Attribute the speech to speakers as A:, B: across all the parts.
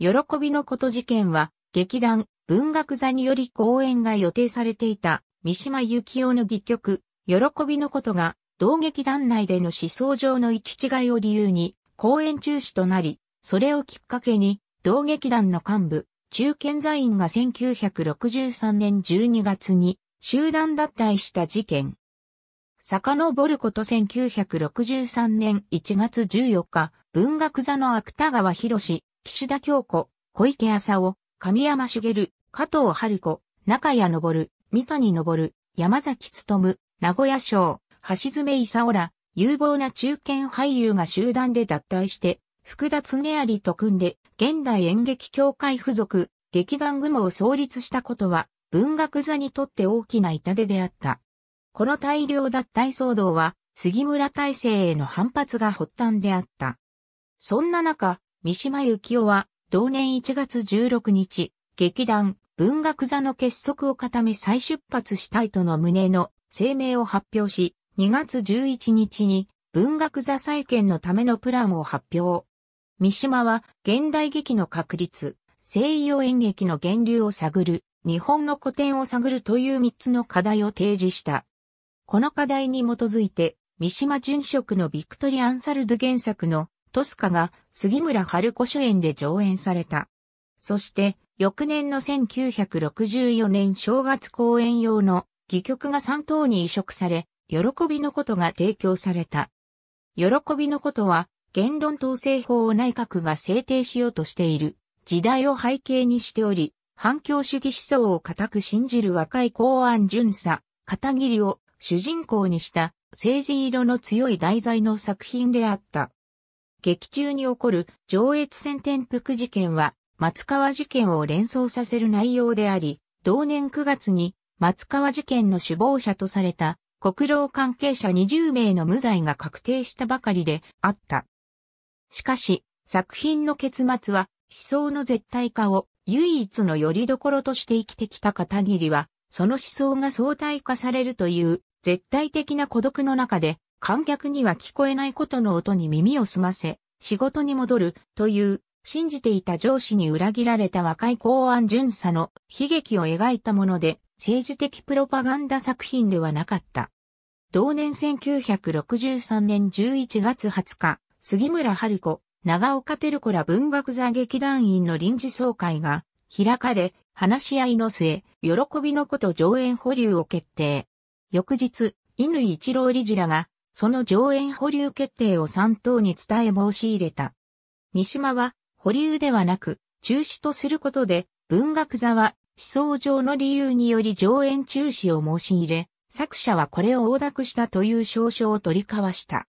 A: 喜びのこと事件は、劇団、文学座により公演が予定されていた、三島由紀夫の戯曲、喜びのことが、同劇団内での思想上の行き違いを理由に、公演中止となり、それをきっかけに、同劇団の幹部、中堅座員が1963年12月に、集団脱退した事件。遡ること1963年1月14日、文学座の芥川博士、岸田京子、小池浅尾、神山茂、加藤春子、中谷昇、三谷昇、山崎努、名古屋省、橋爪勲ら、有望な中堅俳優が集団で脱退して、福田恒有と組んで、現代演劇協会付属、劇団雲を創立したことは、文学座にとって大きな痛手であった。この大量脱退騒動は、杉村体制への反発が発端であった。そんな中、三島幸紀夫は、同年1月16日、劇団、文学座の結束を固め再出発したいとの旨の声明を発表し、2月11日に文学座再建のためのプランを発表。三島は現代劇の確立、西洋演劇の源流を探る、日本の古典を探るという3つの課題を提示した。この課題に基づいて、三島淳職のビクトリアンサルド原作のトスカが杉村春子主演で上演された。そして、翌年の1964年正月公演用の戯曲が3等に移植され、喜びのことが提供された。喜びのことは、言論統制法を内閣が制定しようとしている時代を背景にしており、反共主義思想を固く信じる若い公安巡査、片桐を主人公にした政治色の強い題材の作品であった。劇中に起こる上越線転覆事件は松川事件を連想させる内容であり、同年9月に松川事件の首謀者とされた国労関係者20名の無罪が確定したばかりであった。しかし、作品の結末は思想の絶対化を唯一の拠り所として生きてきた片桐は、その思想が相対化されるという絶対的な孤独の中で観客には聞こえないことの音に耳を澄ませ、仕事に戻るという信じていた上司に裏切られた若い公安巡査の悲劇を描いたもので政治的プロパガンダ作品ではなかった。同年1963年11月20日、杉村春子、長岡照子ら文学座劇団員の臨時総会が開かれ、話し合いの末、喜びのこと上演保留を決定。翌日、犬一郎理事らがその上演保留決定を3党に伝え申し入れた。三島は保留ではなく中止とすることで文学座は思想上の理由により上演中止を申し入れ、作者はこれを横諾したという証書を取り交わした。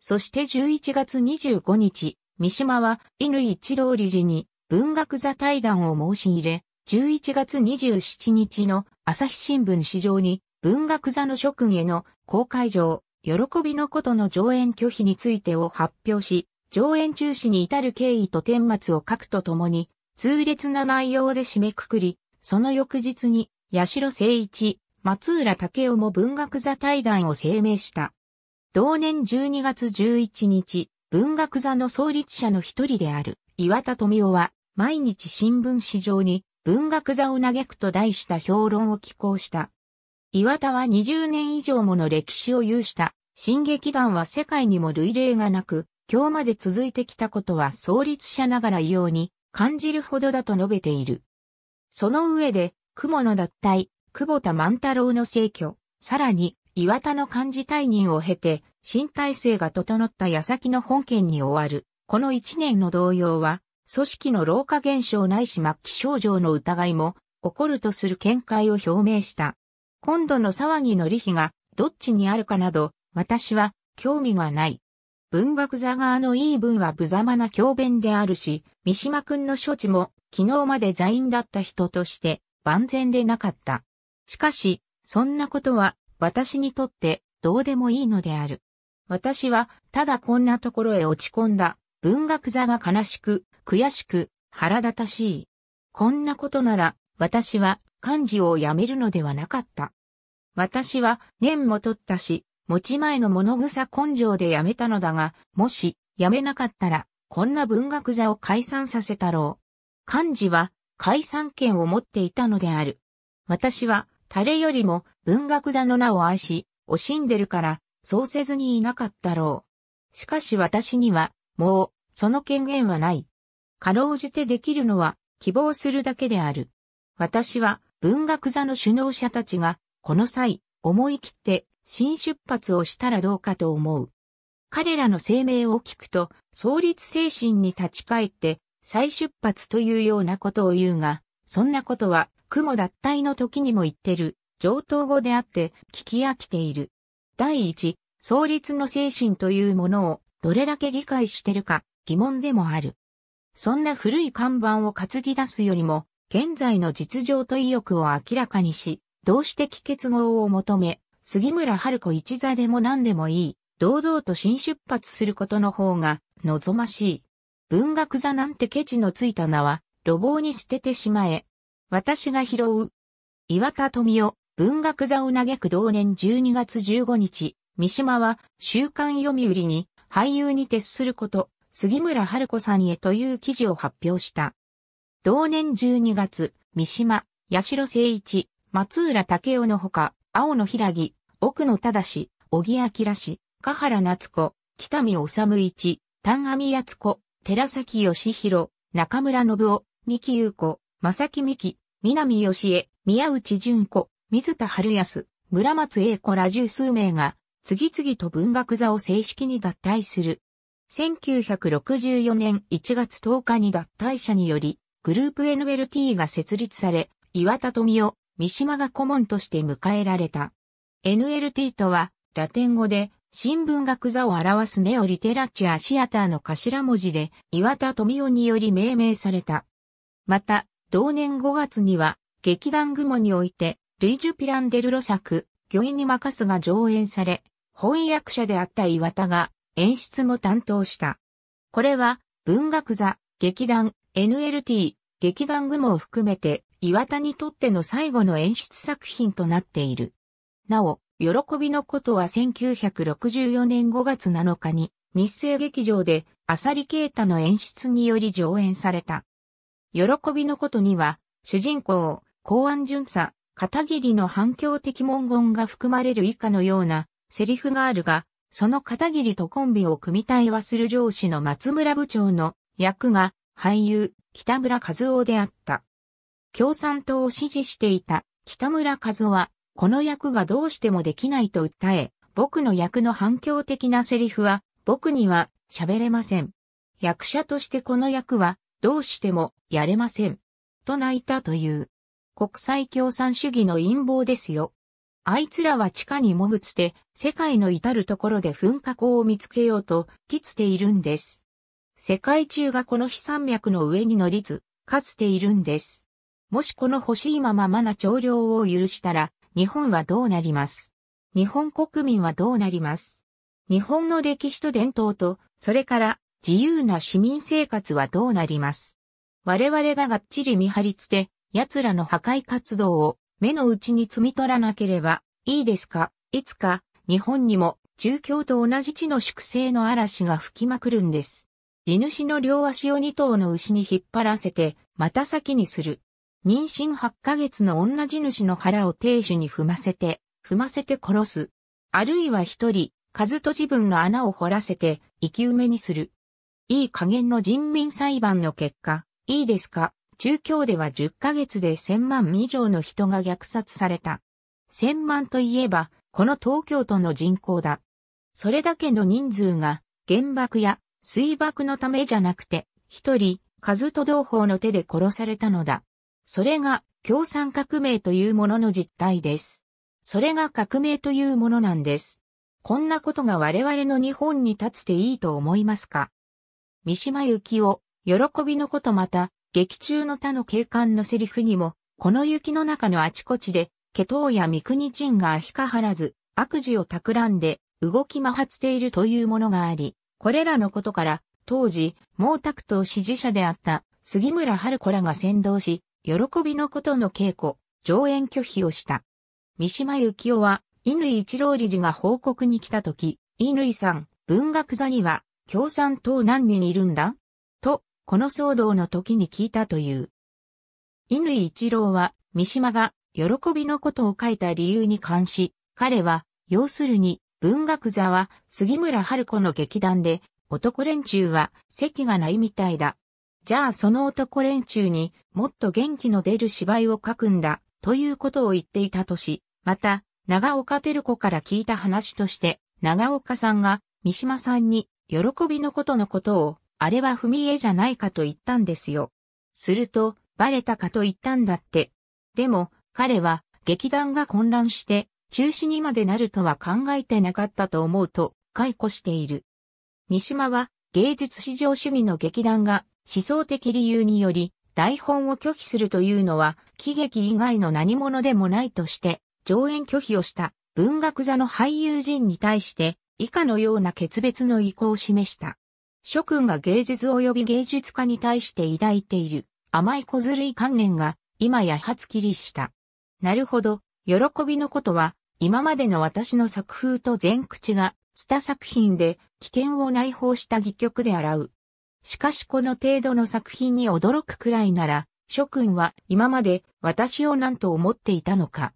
A: そして11月25日、三島は犬一郎理事に文学座対談を申し入れ、11月27日の朝日新聞市場に文学座の職員への公開状、喜びのことの上演拒否についてを発表し、上演中止に至る経緯と顛末を書くとともに、痛烈な内容で締めくくり、その翌日に、八代誠一、松浦武雄も文学座対談を声明した。同年12月11日、文学座の創立者の一人である岩田富夫は、毎日新聞紙上に文学座を嘆くと題した評論を寄稿した。岩田は20年以上もの歴史を有した、新劇団は世界にも類例がなく、今日まで続いてきたことは創立者ながら異様に感じるほどだと述べている。その上で、雲の脱退、久保田万太郎の逝去、さらに、岩田の幹事退任を経て、新体制が整った矢先の本件に終わる、この一年の動揺は、組織の老化現象ないし末期症状の疑いも、起こるとする見解を表明した。今度の騒ぎの利比がどっちにあるかなど、私は興味がない。文学座側の言い分は無様な教弁であるし、三島君の処置も昨日まで在院だった人として万全でなかった。しかし、そんなことは私にとってどうでもいいのである。私はただこんなところへ落ち込んだ文学座が悲しく、悔しく、腹立たしい。こんなことなら私は漢字を辞めるのではなかった。私は年も取ったし、持ち前の物草根性で辞めたのだが、もし、辞めなかったら、こんな文学座を解散させたろう。漢字は解散権を持っていたのである。私は、誰よりも文学座の名を愛し、惜しんでるから、そうせずにいなかったろう。しかし私には、もう、その権限はない。かろうじてできるのは、希望するだけである。私は、文学座の首脳者たちが、この際、思い切って新出発をしたらどうかと思う。彼らの声明を聞くと、創立精神に立ち返って、再出発というようなことを言うが、そんなことは、雲脱退の時にも言ってる、上等語であって、聞き飽きている。第一、創立の精神というものを、どれだけ理解してるか、疑問でもある。そんな古い看板を担ぎ出すよりも、現在の実情と意欲を明らかにし、同志的結合を求め、杉村春子一座でも何でもいい、堂々と新出発することの方が望ましい。文学座なんてケチのついた名は、路傍に捨ててしまえ。私が拾う。岩田富夫、文学座を嘆く同年12月15日、三島は、週刊読売に、俳優に徹すること、杉村春子さんへという記事を発表した。同年12月、三島、八代誠一、松浦武雄のほか、青野平木、奥野忠氏、小木明氏、香原夏子、北見治一、丹阿弥敦子、寺崎義弘、中村信夫、三木優子、正木美希、南義江、宮内淳子、水田春康、村松英子ら十数名が、次々と文学座を正式に脱退する。1964年1月10日に脱退者により、グループ NLT が設立され、岩田富夫、三島が顧問として迎えられた。NLT とは、ラテン語で、新聞学座を表すネオリテラチアシアターの頭文字で、岩田富夫により命名された。また、同年5月には、劇団雲において、ルイジュ・ピランデルロ作、魚員に任すが上演され、翻訳者であった岩田が、演出も担当した。これは、文学座、劇団、NLT、劇団雲を含めて岩田にとっての最後の演出作品となっている。なお、喜びのことは1964年5月7日に日生劇場でアサリケータの演出により上演された。喜びのことには主人公、公安巡査、片桐の反響的文言が含まれる以下のようなセリフがあるが、その片桐とコンビを組み対話する上司の松村部長の役が俳優、北村和夫であった。共産党を支持していた北村和夫は、この役がどうしてもできないと訴え、僕の役の反響的なセリフは、僕には喋れません。役者としてこの役は、どうしてもやれません。と泣いたという。国際共産主義の陰謀ですよ。あいつらは地下に潜って、世界の至るところで噴火口を見つけようと、きつているんです。世界中がこの飛山脈の上に乗りつ、かつているんです。もしこの欲しいまままな調量を許したら、日本はどうなります日本国民はどうなります日本の歴史と伝統と、それから自由な市民生活はどうなります我々ががっちり見張りつて、奴らの破壊活動を目の内に摘み取らなければいいですかいつか日本にも中共と同じ地の粛清の嵐が吹きまくるんです。地主の両足を2頭の牛に引っ張らせて、また先にする。妊娠8ヶ月の女地主の腹を亭主に踏ませて、踏ませて殺す。あるいは一人、数と自分の穴を掘らせて、生き埋めにする。いい加減の人民裁判の結果、いいですか、中京では10ヶ月で1000万以上の人が虐殺された。1000万といえば、この東京都の人口だ。それだけの人数が、原爆や水爆のためじゃなくて、一人、カズト同胞の手で殺されたのだ。それが共産革命というものの実態です。それが革命というものなんです。こんなことが我々の日本に立つていいと思いますか三島由紀夫、喜びのことまた、劇中の他の警官のセリフにも、この雪の中のあちこちで、ケトや三国人が引かはらず、悪事を企んで、動き回っているというものがあり、これらのことから、当時、毛沢東支持者であった杉村春子らが先導し、喜びのことの稽古、上演拒否をした。三島由紀夫は、乾一郎理事が報告に来たとき、乾さん、文学座には、共産党何人いるんだと、この騒動の時に聞いたという。乾一郎は、三島が、喜びのことを書いた理由に関し、彼は、要するに、文学座は杉村春子の劇団で、男連中は席がないみたいだ。じゃあその男連中にもっと元気の出る芝居を書くんだ、ということを言っていたとし、また、長岡照子から聞いた話として、長岡さんが三島さんに喜びのことのことを、あれは踏み絵じゃないかと言ったんですよ。すると、バレたかと言ったんだって。でも、彼は劇団が混乱して中止にまでなるとは考えてなかったと思うと解雇している。三島は芸術至上主義の劇団が思想的理由により台本を拒否するというのは喜劇以外の何者でもないとして上演拒否をした文学座の俳優陣に対して以下のような決別の意向を示した。諸君が芸術及び芸術家に対して抱いている甘い小ずるい観念が今や初つきりした。なるほど、喜びのことは、今までの私の作風と全口が、ツタ作品で、危険を内包した戯曲で洗う。しかしこの程度の作品に驚くくらいなら、諸君は今まで私を何と思っていたのか。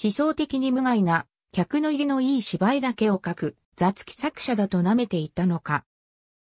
A: 思想的に無害な、客の入りのいい芝居だけを書く、雑記作者だと舐めていたのか。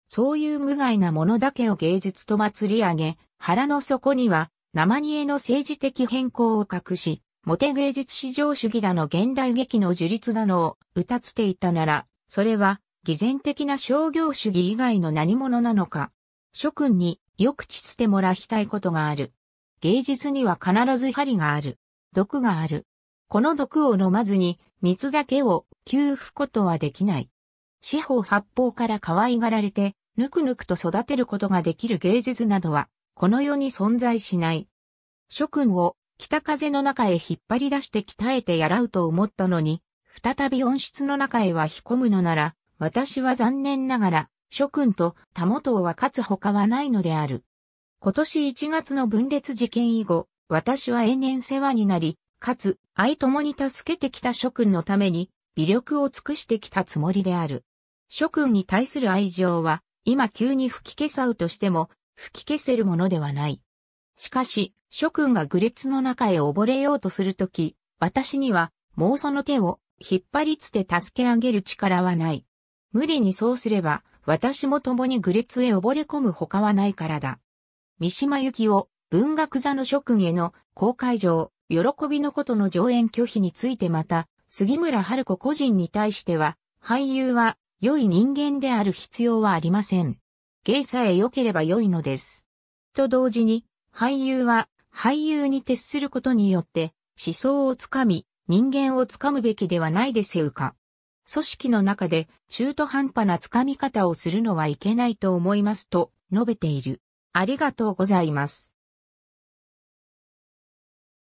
A: そういう無害なものだけを芸術と祭り上げ、腹の底には、生煮えの政治的変更を隠し、モテ芸術至上主義だの現代劇の樹立だのを歌っていたなら、それは偽善的な商業主義以外の何者なのか。諸君によく知ってもらいたいことがある。芸術には必ず針がある。毒がある。この毒を飲まずに水だけを給付ことはできない。四方八方から可愛がられて、ぬくぬくと育てることができる芸術などは、この世に存在しない。諸君を北風の中へ引っ張り出して鍛えてやらうと思ったのに、再び温室の中へは引込むのなら、私は残念ながら、諸君と田元をは勝つ他はないのである。今年1月の分裂事件以後、私は延々世話になり、かつ、愛共に助けてきた諸君のために、微力を尽くしてきたつもりである。諸君に対する愛情は、今急に吹き消さうとしても、吹き消せるものではない。しかし、諸君が愚列の中へ溺れようとするとき、私には、もうその手を、引っ張りつて助け上げる力はない。無理にそうすれば、私も共に愚列へ溺れ込む他はないからだ。三島由紀夫、文学座の諸君への公開上、喜びのことの上演拒否についてまた、杉村春子個人に対しては、俳優は良い人間である必要はありません。芸さえ良ければ良いのです。と同時に、俳優は、俳優に徹することによって、思想をつかみ、人間をつかむべきではないでせうか。組織の中で中途半端なつかみ方をするのはいけないと思いますと述べている。ありがとうございます。